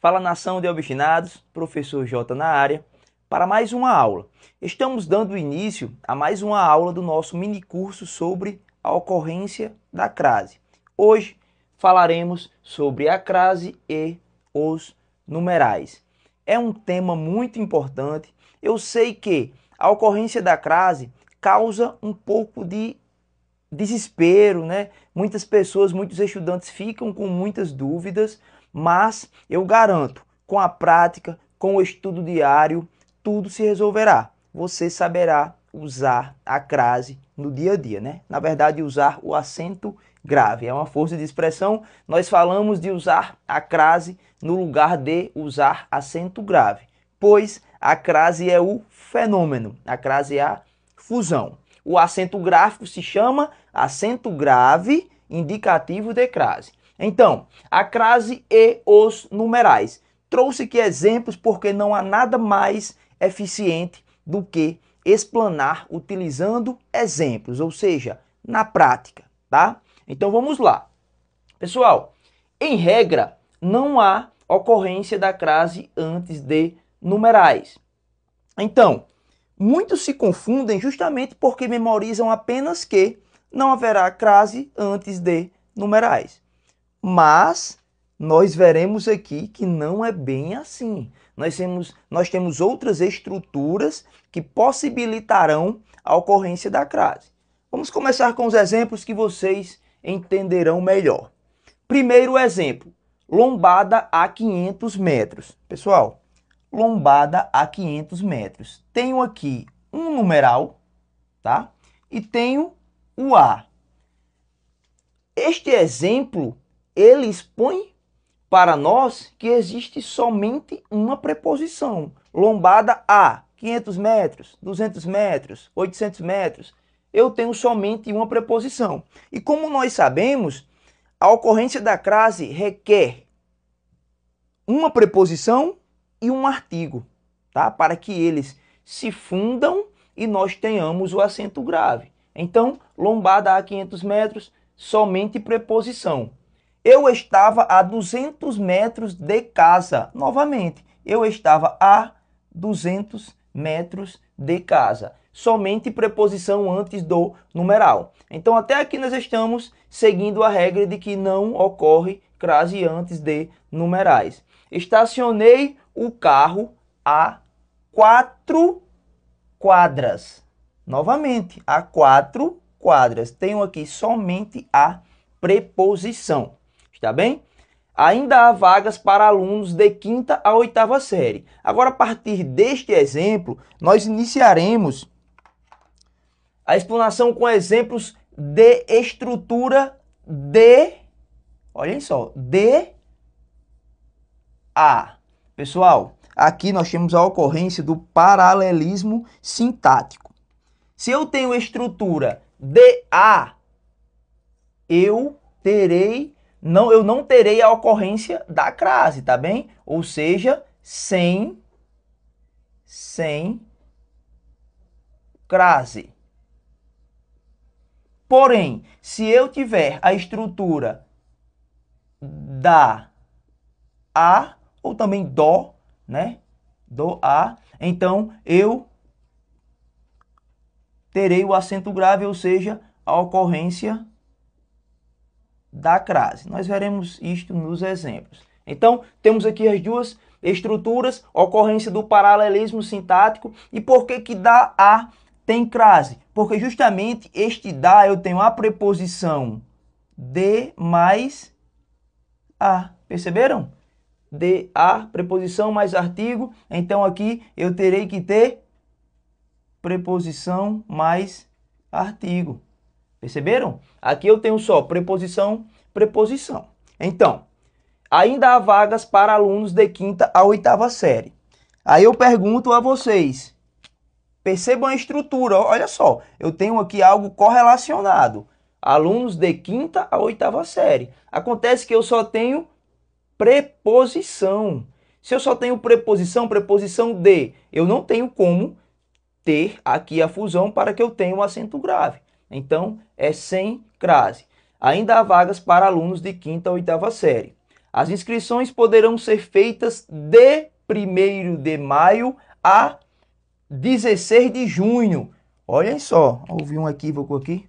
Fala nação de obstinados, professor J na área, para mais uma aula. Estamos dando início a mais uma aula do nosso mini curso sobre a ocorrência da crase. Hoje falaremos sobre a crase e os numerais. É um tema muito importante. Eu sei que a ocorrência da crase causa um pouco de desespero, né? Muitas pessoas, muitos estudantes ficam com muitas dúvidas mas eu garanto, com a prática, com o estudo diário, tudo se resolverá. Você saberá usar a crase no dia a dia, né? Na verdade, usar o acento grave. É uma força de expressão. Nós falamos de usar a crase no lugar de usar acento grave, pois a crase é o fenômeno, a crase é a fusão. O acento gráfico se chama acento grave indicativo de crase. Então, a crase e os numerais. Trouxe aqui exemplos porque não há nada mais eficiente do que explanar utilizando exemplos, ou seja, na prática, tá? Então vamos lá. Pessoal, em regra, não há ocorrência da crase antes de numerais. Então, muitos se confundem justamente porque memorizam apenas que não haverá crase antes de numerais. Mas nós veremos aqui que não é bem assim. Nós temos, nós temos outras estruturas que possibilitarão a ocorrência da crase. Vamos começar com os exemplos que vocês entenderão melhor. Primeiro exemplo, lombada a 500 metros. Pessoal, lombada a 500 metros. Tenho aqui um numeral, tá? E tenho o A. Este exemplo ele expõe para nós que existe somente uma preposição, lombada a 500 metros, 200 metros, 800 metros. Eu tenho somente uma preposição. E como nós sabemos, a ocorrência da crase requer uma preposição e um artigo, tá? Para que eles se fundam e nós tenhamos o acento grave. Então, lombada a 500 metros, somente preposição. Eu estava a 200 metros de casa. Novamente, eu estava a 200 metros de casa. Somente preposição antes do numeral. Então, até aqui nós estamos seguindo a regra de que não ocorre crase antes de numerais. Estacionei o carro a quatro quadras. Novamente, a quatro quadras. Tenho aqui somente a preposição. Está bem? Ainda há vagas para alunos de quinta a oitava série. Agora, a partir deste exemplo, nós iniciaremos a explanação com exemplos de estrutura de. Olhem só, de A. Pessoal, aqui nós temos a ocorrência do paralelismo sintático. Se eu tenho estrutura de A, eu terei não, eu não terei a ocorrência da crase, tá bem? Ou seja, sem, sem crase. Porém, se eu tiver a estrutura da a ou também dó, né? Do a, então eu terei o acento grave, ou seja, a ocorrência da crase. Nós veremos isto nos exemplos. Então, temos aqui as duas estruturas, ocorrência do paralelismo sintático e por que que dá a tem crase? Porque justamente este dá eu tenho a preposição de mais a. Perceberam? De a preposição mais artigo, então aqui eu terei que ter preposição mais artigo. Perceberam? Aqui eu tenho só preposição, preposição. Então, ainda há vagas para alunos de quinta a oitava série. Aí eu pergunto a vocês, percebam a estrutura, olha só, eu tenho aqui algo correlacionado. Alunos de quinta a oitava série. Acontece que eu só tenho preposição. Se eu só tenho preposição, preposição de, eu não tenho como ter aqui a fusão para que eu tenha um acento grave. Então, é sem crase. Ainda há vagas para alunos de quinta ou oitava série. As inscrições poderão ser feitas de 1 de maio a 16 de junho. Olhem só, houve um equívoco aqui.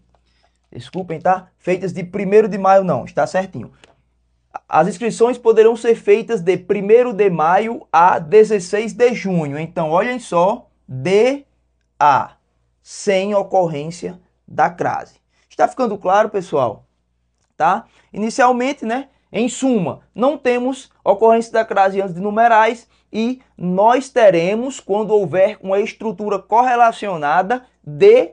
Desculpem, tá? Feitas de 1 de maio não, está certinho. As inscrições poderão ser feitas de 1 de maio a 16 de junho. Então, olhem só, de a sem ocorrência da crase. Está ficando claro, pessoal? Tá? Inicialmente, né? Em suma, não temos ocorrência da crase antes de numerais e nós teremos quando houver uma estrutura correlacionada de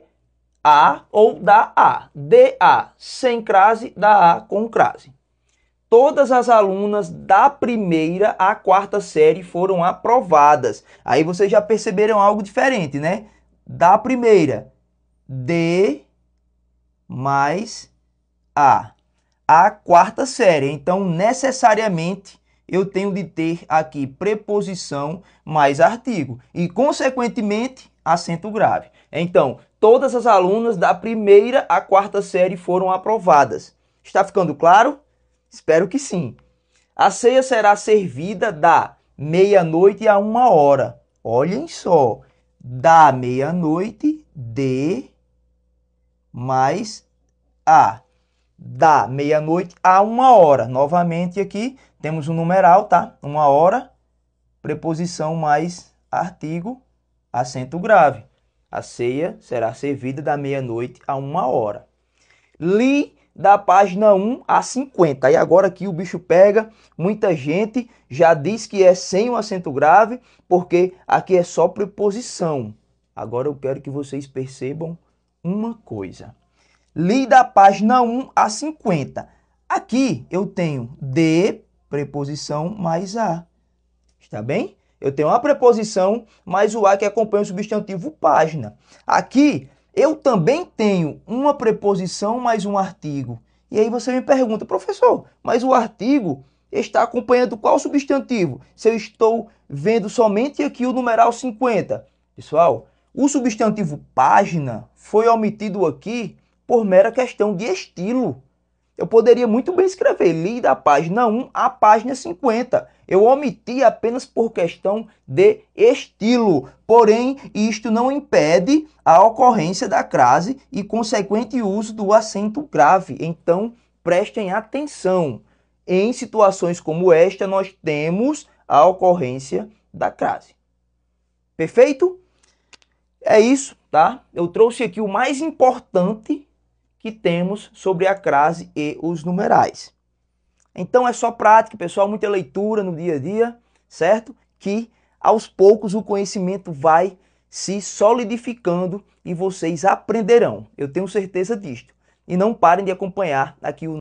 A ou da A. de a sem crase, da A com crase. Todas as alunas da primeira à quarta série foram aprovadas. Aí vocês já perceberam algo diferente, né? Da primeira, de mais A. A quarta série. Então, necessariamente, eu tenho de ter aqui preposição mais artigo. E, consequentemente, acento grave. Então, todas as alunas da primeira à quarta série foram aprovadas. Está ficando claro? Espero que sim. A ceia será servida da meia-noite a uma hora. Olhem só. Da meia-noite de mais a da meia-noite a uma hora. Novamente aqui temos um numeral, tá? Uma hora, preposição mais artigo, acento grave. A ceia será servida da meia-noite a uma hora. Li da página 1 a 50. E agora aqui o bicho pega, muita gente já diz que é sem o acento grave, porque aqui é só preposição. Agora eu quero que vocês percebam uma coisa li da página 1 a 50. Aqui eu tenho de preposição mais a. Está bem? Eu tenho a preposição mais o a que acompanha o substantivo página. Aqui eu também tenho uma preposição mais um artigo. E aí você me pergunta, professor, mas o artigo está acompanhando qual substantivo? Se eu estou vendo somente aqui o numeral 50. Pessoal, o substantivo página foi omitido aqui por mera questão de estilo. Eu poderia muito bem escrever li da página 1 à página 50. Eu omiti apenas por questão de estilo. Porém, isto não impede a ocorrência da crase e consequente uso do acento grave. Então, prestem atenção. Em situações como esta, nós temos a ocorrência da crase. Perfeito? É isso, tá? Eu trouxe aqui o mais importante que temos sobre a crase e os numerais. Então é só prática, pessoal, muita leitura no dia a dia, certo? Que aos poucos o conhecimento vai se solidificando e vocês aprenderão. Eu tenho certeza disto. E não parem de acompanhar aqui o